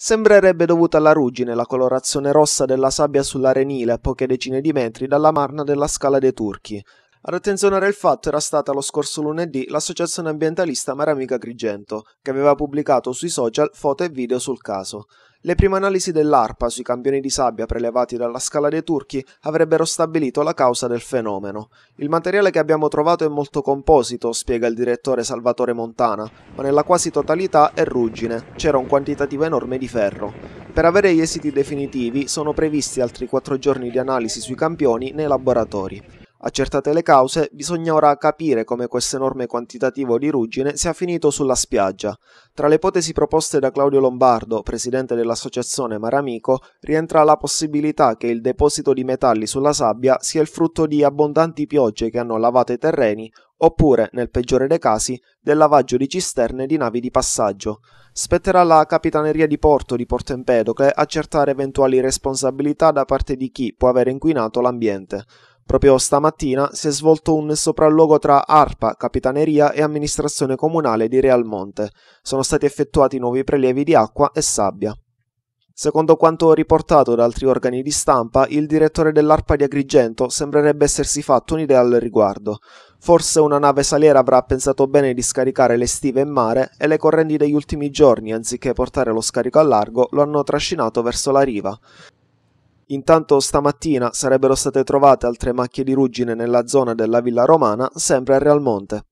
Sembrerebbe dovuta alla ruggine la colorazione rossa della sabbia sull'arenile a poche decine di metri dalla marna della scala dei turchi. Ad attenzionare il fatto era stata lo scorso lunedì l'associazione ambientalista Maramica Grigento, che aveva pubblicato sui social foto e video sul caso. Le prime analisi dell'ARPA sui campioni di sabbia prelevati dalla scala dei turchi avrebbero stabilito la causa del fenomeno. Il materiale che abbiamo trovato è molto composito, spiega il direttore Salvatore Montana, ma nella quasi totalità è ruggine, c'era un quantitativo enorme di ferro. Per avere gli esiti definitivi sono previsti altri 4 giorni di analisi sui campioni nei laboratori. Accertate le cause, bisogna ora capire come questo enorme quantitativo di ruggine sia finito sulla spiaggia. Tra le ipotesi proposte da Claudio Lombardo, presidente dell'associazione Maramico, rientra la possibilità che il deposito di metalli sulla sabbia sia il frutto di abbondanti piogge che hanno lavato i terreni, oppure, nel peggiore dei casi, del lavaggio di cisterne di navi di passaggio. Spetterà la Capitaneria di Porto di Porto Empedocle accertare eventuali responsabilità da parte di chi può aver inquinato l'ambiente. Proprio stamattina si è svolto un sopralluogo tra ARPA, Capitaneria e Amministrazione Comunale di Real Monte. Sono stati effettuati nuovi prelievi di acqua e sabbia. Secondo quanto riportato da altri organi di stampa, il direttore dell'ARPA di Agrigento sembrerebbe essersi fatto un'idea al riguardo. Forse una nave saliera avrà pensato bene di scaricare le stive in mare e le correnti degli ultimi giorni, anziché portare lo scarico a largo, lo hanno trascinato verso la riva. Intanto stamattina sarebbero state trovate altre macchie di ruggine nella zona della Villa Romana, sempre a Monte.